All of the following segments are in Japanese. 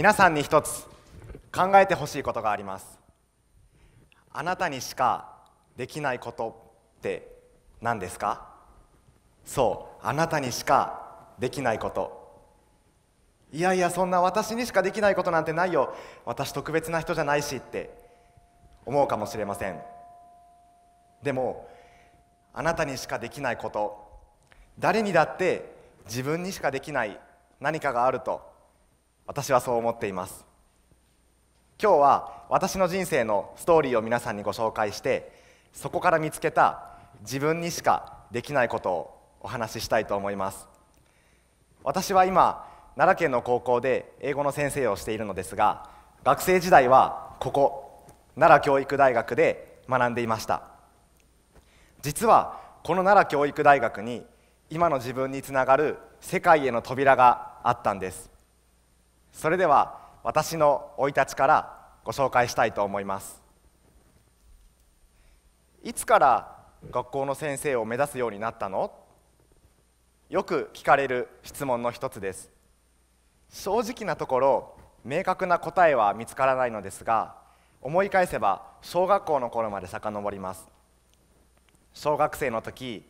皆さんに一つ考えてほしいことがありますあなたにしかできないことって何ですかそうあなたにしかできないこといやいやそんな私にしかできないことなんてないよ私特別な人じゃないしって思うかもしれませんでもあなたにしかできないこと誰にだって自分にしかできない何かがあると私はそう思っています今日は私の人生のストーリーを皆さんにご紹介してそこから見つけた自分にしかできないことをお話ししたいと思います私は今奈良県の高校で英語の先生をしているのですが学生時代はここ奈良教育大学で学んでいました実はこの奈良教育大学に今の自分につながる世界への扉があったんですそれでは私の生い立ちからご紹介したいと思いますいつから学校の先生を目指すようになったのよく聞かれる質問の一つです正直なところ明確な答えは見つからないのですが思い返せば小学校の頃まで遡ります小学生の時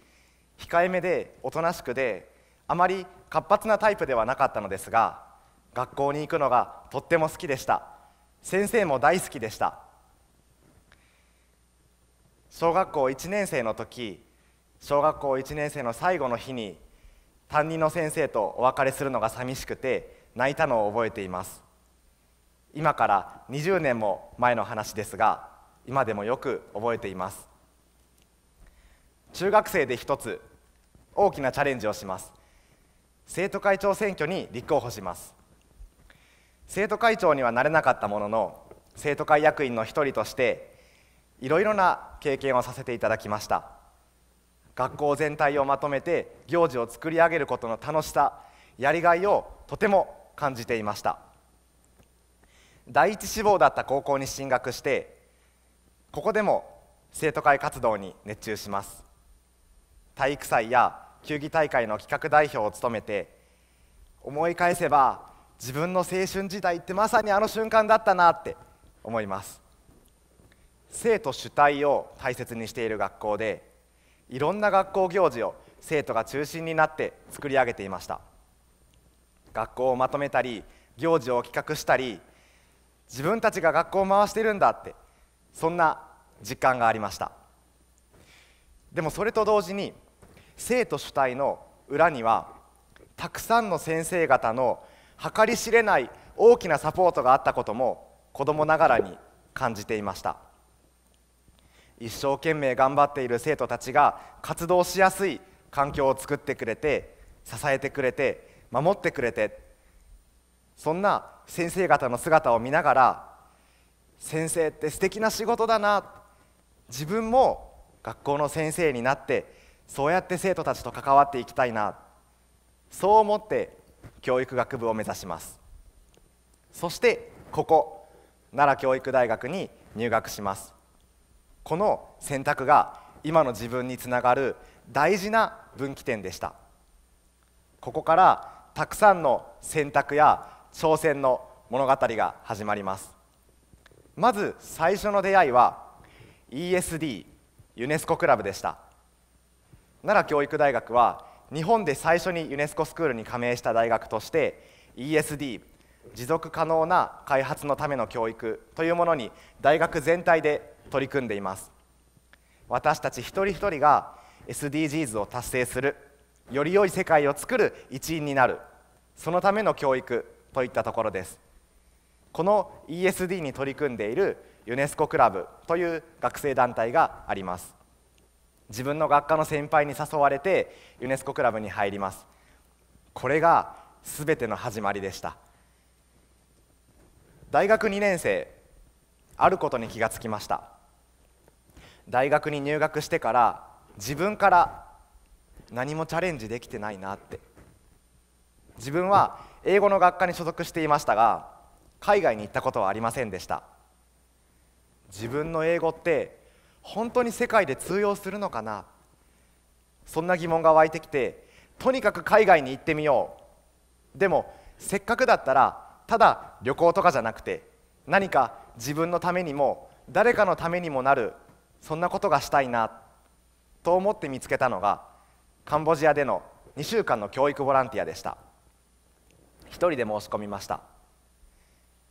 控えめでおとなしくであまり活発なタイプではなかったのですが学校に行くのがとっても好きでした先生も大好きでした小学校1年生の時小学校1年生の最後の日に担任の先生とお別れするのが寂しくて泣いたのを覚えています今から20年も前の話ですが今でもよく覚えています中学生で一つ大きなチャレンジをします生徒会長選挙に立候補します生徒会長にはなれなかったものの生徒会役員の一人としていろいろな経験をさせていただきました学校全体をまとめて行事を作り上げることの楽しさやりがいをとても感じていました第一志望だった高校に進学してここでも生徒会活動に熱中します体育祭や球技大会の企画代表を務めて思い返せば自分の青春時代ってまさにあの瞬間だったなって思います生徒主体を大切にしている学校でいろんな学校行事を生徒が中心になって作り上げていました学校をまとめたり行事を企画したり自分たちが学校を回してるんだってそんな実感がありましたでもそれと同時に生徒主体の裏にはたくさんの先生方の計り知れない大きなサポートがあったことも子供ながらに感じていました一生懸命頑張っている生徒たちが活動しやすい環境を作ってくれて支えてくれて守ってくれてそんな先生方の姿を見ながら先生って素敵な仕事だな自分も学校の先生になってそうやって生徒たちと関わっていきたいなそう思って教育学部を目指しますそしてここ奈良教育大学に入学しますこの選択が今の自分につながる大事な分岐点でしたここからたくさんの選択や挑戦の物語が始まりますまず最初の出会いは ESD ユネスコクラブでした奈良教育大学は日本で最初にユネスコスクールに加盟した大学として ESD 持続可能な開発のための教育というものに大学全体で取り組んでいます私たち一人一人が SDGs を達成するより良い世界を作る一員になるそのための教育といったところですこの ESD に取り組んでいるユネスコクラブという学生団体があります自分の学科の先輩に誘われてユネスコクラブに入りますこれが全ての始まりでした大学2年生あることに気がつきました大学に入学してから自分から何もチャレンジできてないなって自分は英語の学科に所属していましたが海外に行ったことはありませんでした自分の英語って本当に世界で通用するのかなそんな疑問が湧いてきてとにかく海外に行ってみようでもせっかくだったらただ旅行とかじゃなくて何か自分のためにも誰かのためにもなるそんなことがしたいなと思って見つけたのがカンボジアでの2週間の教育ボランティアでした一人で申し込みました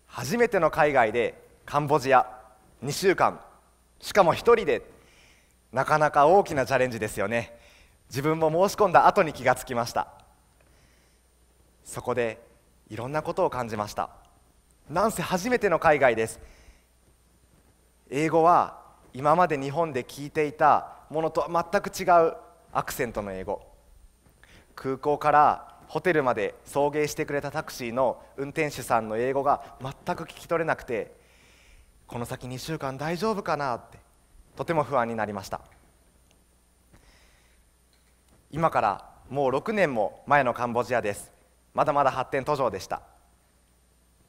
初めての海外でカンボジア2週間しかも1人でなかなか大きなチャレンジですよね自分も申し込んだ後に気がつきましたそこでいろんなことを感じましたなんせ初めての海外です英語は今まで日本で聞いていたものとは全く違うアクセントの英語空港からホテルまで送迎してくれたタクシーの運転手さんの英語が全く聞き取れなくてこの先2週間大丈夫かなってとても不安になりました今からもう6年も前のカンボジアですまだまだ発展途上でした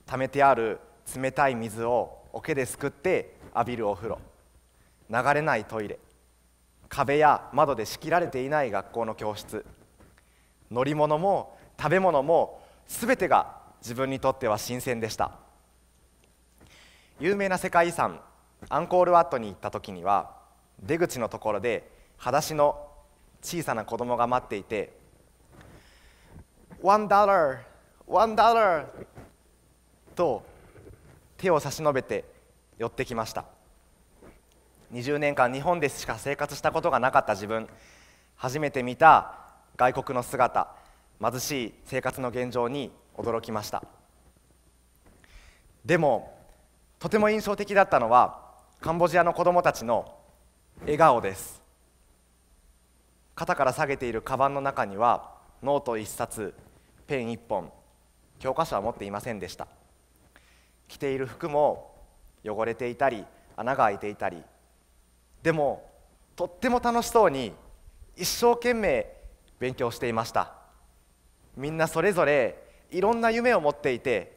溜めてある冷たい水を桶ですくって浴びるお風呂流れないトイレ壁や窓で仕切られていない学校の教室乗り物も食べ物も全てが自分にとっては新鮮でした有名な世界遺産アンコールワットに行った時には出口のところで裸足の小さな子供が待っていて「ワンダラーワンダラー」と手を差し伸べて寄ってきました20年間日本でしか生活したことがなかった自分初めて見た外国の姿貧しい生活の現状に驚きましたでもとても印象的だったのはカンボジアの子どもたちの笑顔です肩から下げているカバンの中にはノート1冊ペン1本教科書は持っていませんでした着ている服も汚れていたり穴が開いていたりでもとっても楽しそうに一生懸命勉強していましたみんなそれぞれいろんな夢を持っていて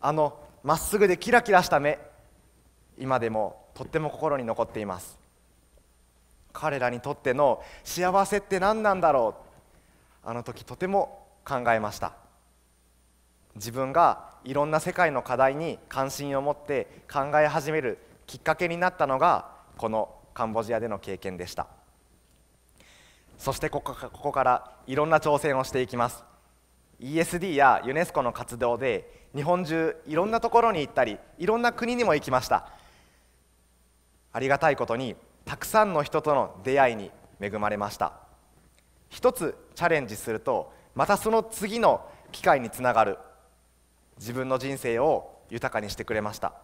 あのまっすぐでキラキラした目今でもとっても心に残っています彼らにとっての幸せって何なんだろうあの時とても考えました自分がいろんな世界の課題に関心を持って考え始めるきっかけになったのがこのカンボジアでの経験でしたそしてここからいろんな挑戦をしていきます ESD やユネスコの活動で日本中いろんなところに行ったりいろんな国にも行きましたありがたいことにたくさんの人との出会いに恵まれました一つチャレンジするとまたその次の機会につながる自分の人生を豊かにしてくれました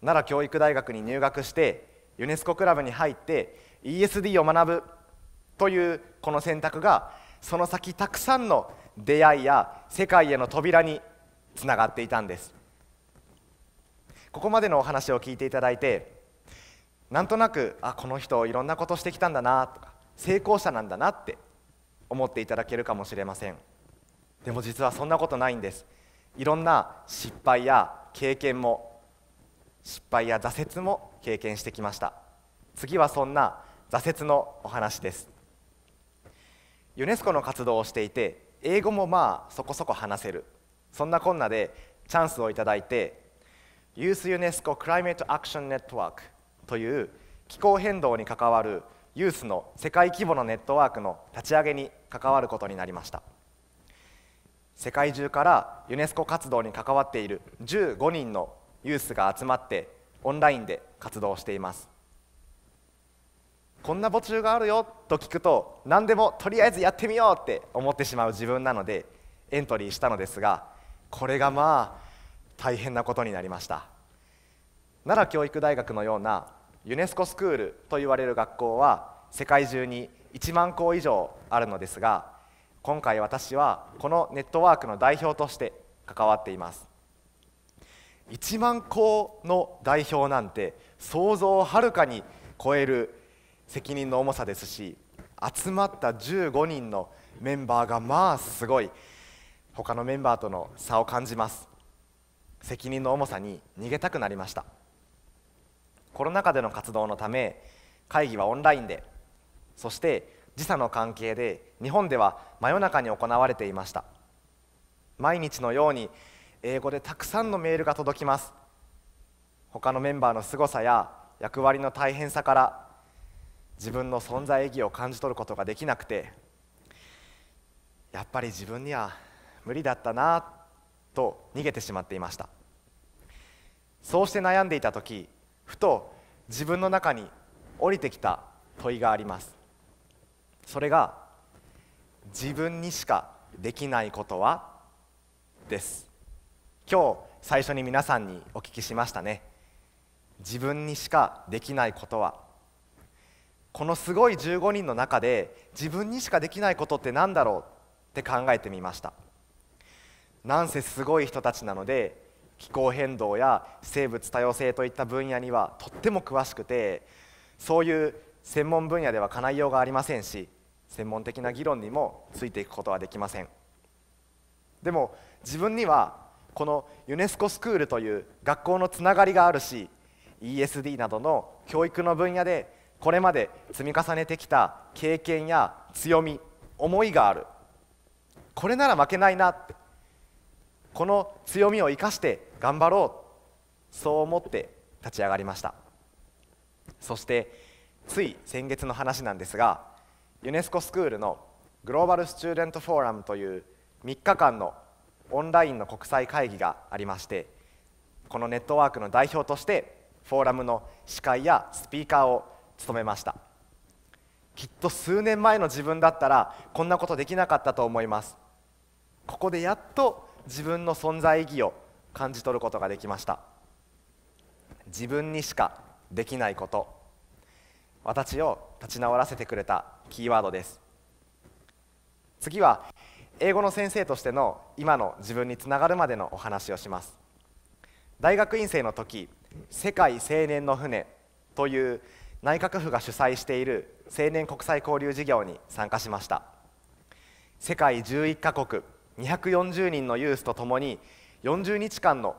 奈良教育大学に入学してユネスコクラブに入って ESD を学ぶというこの選択がその先たくさんの出会いや世界への扉につながっていたんですここまでのお話を聞いていただいてなんとなくあこの人いろんなことしてきたんだなとか成功者なんだなって思っていただけるかもしれませんでも実はそんなことないんですいろんな失敗や経験も失敗や挫折も経験してきました次はそんな挫折のお話ですユネスコの活動をしていて英語もまあそこそこ話せるそんなこんなでチャンスをいただいてユースユネスコクライメートアクションネットワークという気候変動に関わるユースの世界規模のネットワークの立ち上げに関わることになりました世界中からユネスコ活動に関わっている15人のユースが集まってオンラインで活動していますこんな募集があるよと聞くと何でもとりあえずやってみようって思ってしまう自分なのでエントリーしたのですがこれがまあ大変なことになりました奈良教育大学のようなユネスコスクールと言われる学校は世界中に1万校以上あるのですが今回私はこのネットワークの代表として関わっています1万校の代表なんて想像をはるかに超える責任の重さですし集まった15人のメンバーがまあすごい他のメンバーとの差を感じます責任の重さに逃げたくなりましたコロナ禍での活動のため会議はオンラインでそして時差の関係で日本では真夜中に行われていました毎日のように英語でたくさんのメールが届きます他のメンバーの凄さや役割の大変さから自分の存在意義を感じ取ることができなくてやっぱり自分には無理だったなと逃げてしまっていましたそうして悩んでいた時ふと自分の中に降りてきた問いがありますそれが自分にしかできないことはです今日最初に皆さんにお聞きしましたね自分にしかできないことはこのすごい15人の中で自分にしかできないことって何だろうって考えてみましたなんせすごい人たちなので気候変動や生物多様性といった分野にはとっても詳しくてそういう専門分野ではかないようがありませんし専門的な議論にもついていくことはできませんでも自分にはこのユネスコスクールという学校のつながりがあるし ESD などの教育の分野でこれまで積み重ねてきた経験や強み思いがあるこれなら負けないなってこの強みを生かして頑張ろうそう思って立ち上がりましたそしてつい先月の話なんですがユネスコスクールのグローバル・スチューデント・フォーラムという3日間のオンラインの国際会議がありましてこのネットワークの代表としてフォーラムの司会やスピーカーを務めましたきっと数年前の自分だったらこんなことできなかったと思いますここでやっと自分の存在意義を感じ取ることができました自分にしかできないこと私を立ち直らせてくれたキーワードです次は英語の先生としての今の自分につながるまでのお話をします大学院生の時「世界青年の船」という内閣府が主催している青年国際交流事業に参加しました世界11カ国240人のユースとともに40日間の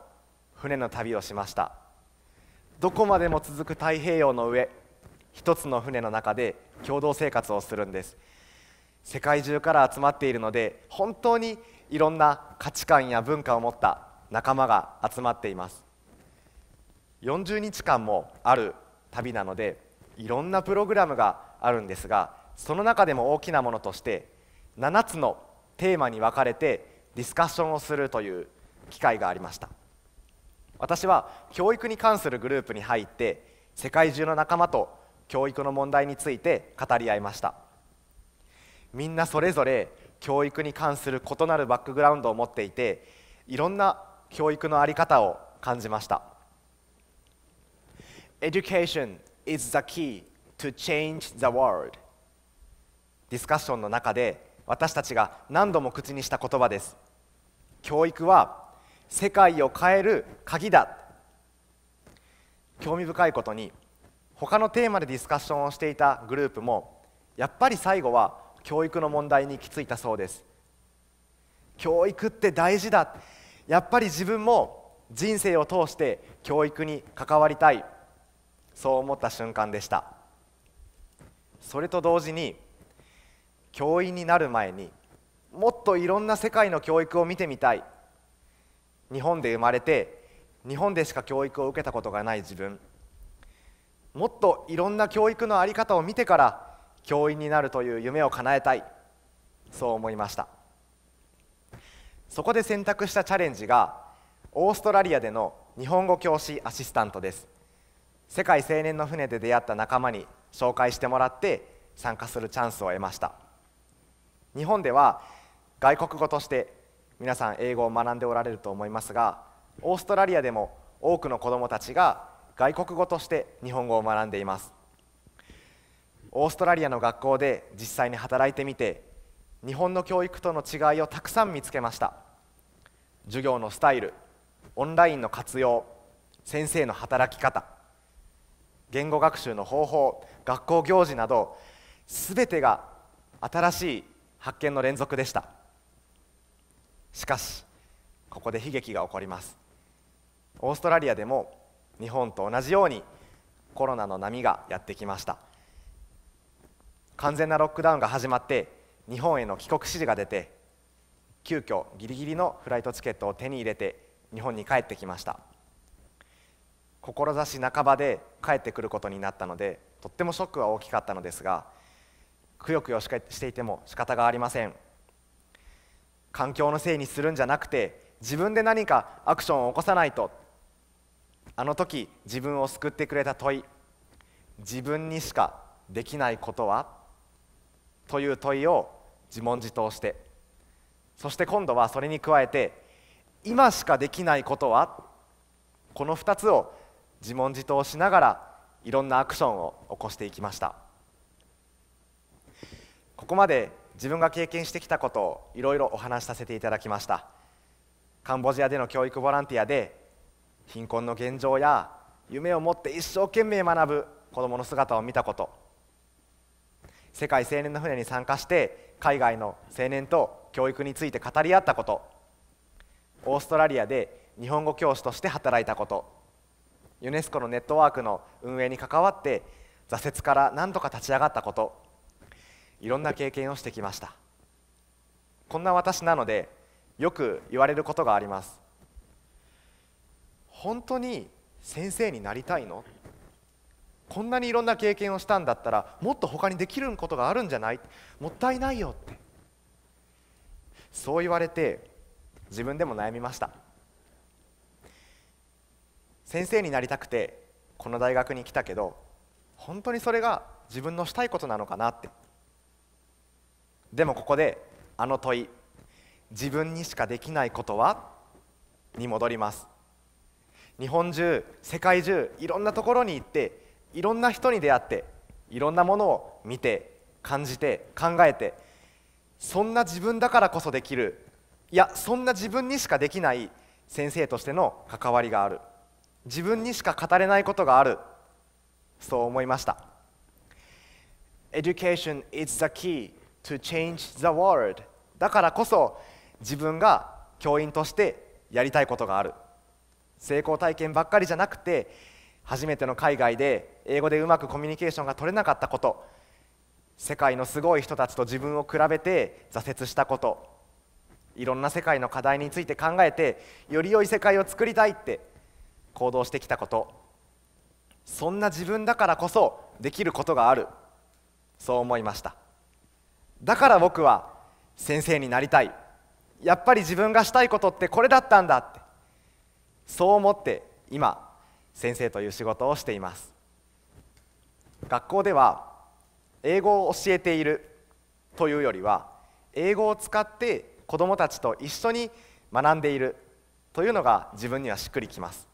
船の旅をしましたどこまでも続く太平洋の上一つの船の中で共同生活をするんです世界中から集まっているので本当にいろんな価値観や文化を持った仲間が集まっています40日間もある旅なのでいろんなプログラムがあるんですがその中でも大きなものとして7つのテーマに分かれてディスカッションをするという機会がありました私は教育に関するグループに入って世界中の仲間と教育の問題について語り合いましたみんなそれぞれ教育に関する異なるバックグラウンドを持っていていろんな教育の在り方を感じました Education is the key to change the world ディスカッションの中で私たちが何度も口にした言葉です教育は世界を変える鍵だ興味深いことに他のテーマでディスカッションをしていたグループもやっぱり最後は教育の問題に行き着いたそうです教育って大事だやっぱり自分も人生を通して教育に関わりたいそう思った瞬間でしたそれと同時に教員になる前にもっといろんな世界の教育を見てみたい日本で生まれて日本でしか教育を受けたことがない自分もっといろんな教育の在り方を見てから教員になるという夢を叶えたいそう思いましたそこで選択したチャレンジがオーストラリアでの日本語教師アシスタントです世界青年の船で出会った仲間に紹介してもらって参加するチャンスを得ました日本では外国語として皆さん英語を学んでおられると思いますがオーストラリアでも多くの子どもたちが外国語として日本語を学んでいますオーストラリアの学校で実際に働いてみて日本の教育との違いをたくさん見つけました授業のスタイルオンラインの活用先生の働き方言語学習の方法学校行事など全てが新しい発見の連続でしたしかしここで悲劇が起こりますオーストラリアでも日本と同じようにコロナの波がやってきました完全なロックダウンが始まって日本への帰国指示が出て急遽ギリギリのフライトチケットを手に入れて日本に帰ってきました志半ばで帰ってくることになったのでとってもショックは大きかったのですがくよくよしていても仕方がありません環境のせいにするんじゃなくて自分で何かアクションを起こさないとあの時自分を救ってくれた問い自分にしかできないことはという問いを自問自答してそして今度はそれに加えて今しかできないことはこの2つを自問自答しながらいろんなアクションを起こしていきましたここまで自分が経験してきたことをいろいろお話しさせていただきましたカンボジアでの教育ボランティアで貧困の現状や夢を持って一生懸命学ぶ子どもの姿を見たこと世界青年の船に参加して海外の青年と教育について語り合ったことオーストラリアで日本語教師として働いたことユネスコのネットワークの運営に関わって挫折から何とか立ち上がったこといろんな経験をしてきましたこんな私なのでよく言われることがあります本当に先生になりたいのこんなにいろんな経験をしたんだったらもっと他にできることがあるんじゃないもったいないよってそう言われて自分でも悩みました先生になりたくてこの大学に来たけど本当にそれが自分のしたいことなのかなってでもここであの問い自分にしかできないことはに戻ります日本中世界中いろんなところに行っていろんな人に出会っていろんなものを見て感じて考えてそんな自分だからこそできるいやそんな自分にしかできない先生としての関わりがある自分にしか語れないことがあるそう思いました Education is the key to change the world だからこそ自分が教員としてやりたいことがある成功体験ばっかりじゃなくて初めての海外で英語でうまくコミュニケーションが取れなかったこと世界のすごい人たちと自分を比べて挫折したこといろんな世界の課題について考えてより良い世界を作りたいって行動してきたことそんな自分だからこそできることがあるそう思いましただから僕は先生になりたいやっぱり自分がしたいことってこれだったんだってそう思って今先生という仕事をしています学校では英語を教えているというよりは英語を使って子どもたちと一緒に学んでいるというのが自分にはしっくりきます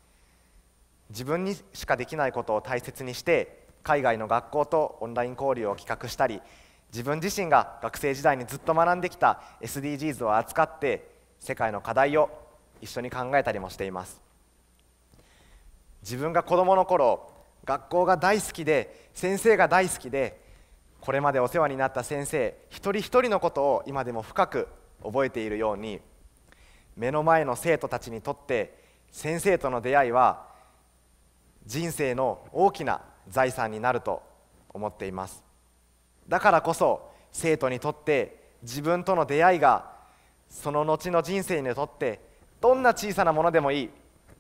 自分にしかできないことを大切にして海外の学校とオンライン交流を企画したり自分自身が学生時代にずっと学んできた SDGs を扱って世界の課題を一緒に考えたりもしています自分が子どもの頃学校が大好きで先生が大好きでこれまでお世話になった先生一人一人のことを今でも深く覚えているように目の前の生徒たちにとって先生との出会いは人生の大きな財産になると思っていますだからこそ生徒にとって自分との出会いがその後の人生にとってどんな小さなものでもいい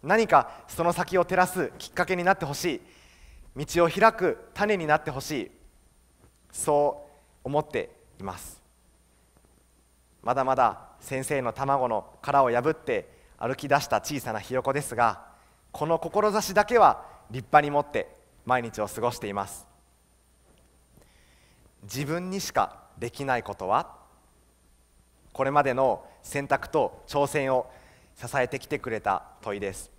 何かその先を照らすきっかけになってほしい道を開く種になってほしいそう思っていますまだまだ先生の卵の殻を破って歩き出した小さなひよこですがこの志だけは立派に持って毎日を過ごしています自分にしかできないことはこれまでの選択と挑戦を支えてきてくれた問いです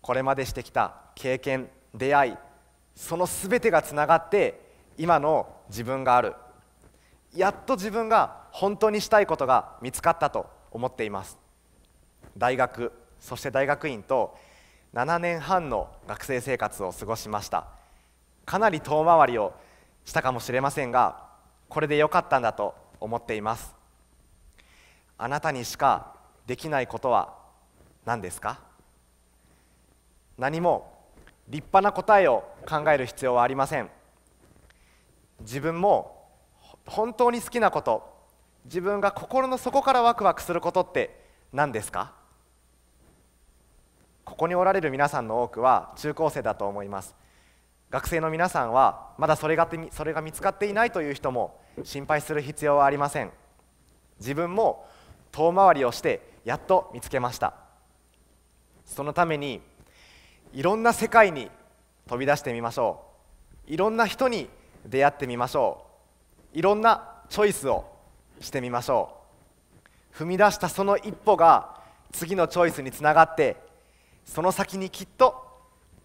これまでしてきた経験出会いそのすべてがつながって今の自分があるやっと自分が本当にしたいことが見つかったと思っています大学そして大学院と7年半の学生生活を過ごしましたかなり遠回りをしたかもしれませんがこれで良かったんだと思っていますあなたにしかできないことは何ですか何も立派な答えを考える必要はありません自分も本当に好きなこと自分が心の底からワクワクすることって何ですかここにおられる皆さんの多くは中高生だと思います学生の皆さんはまだそれがそれが見つかっていないという人も心配する必要はありません自分も遠回りをしてやっと見つけましたそのためにいろんな世界に飛び出してみましょういろんな人に出会ってみましょういろんなチョイスをしてみましょう踏み出したその一歩が次のチョイスにつながってその先にきっと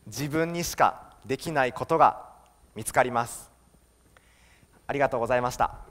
自分にしかできないことが見つかりますありがとうございました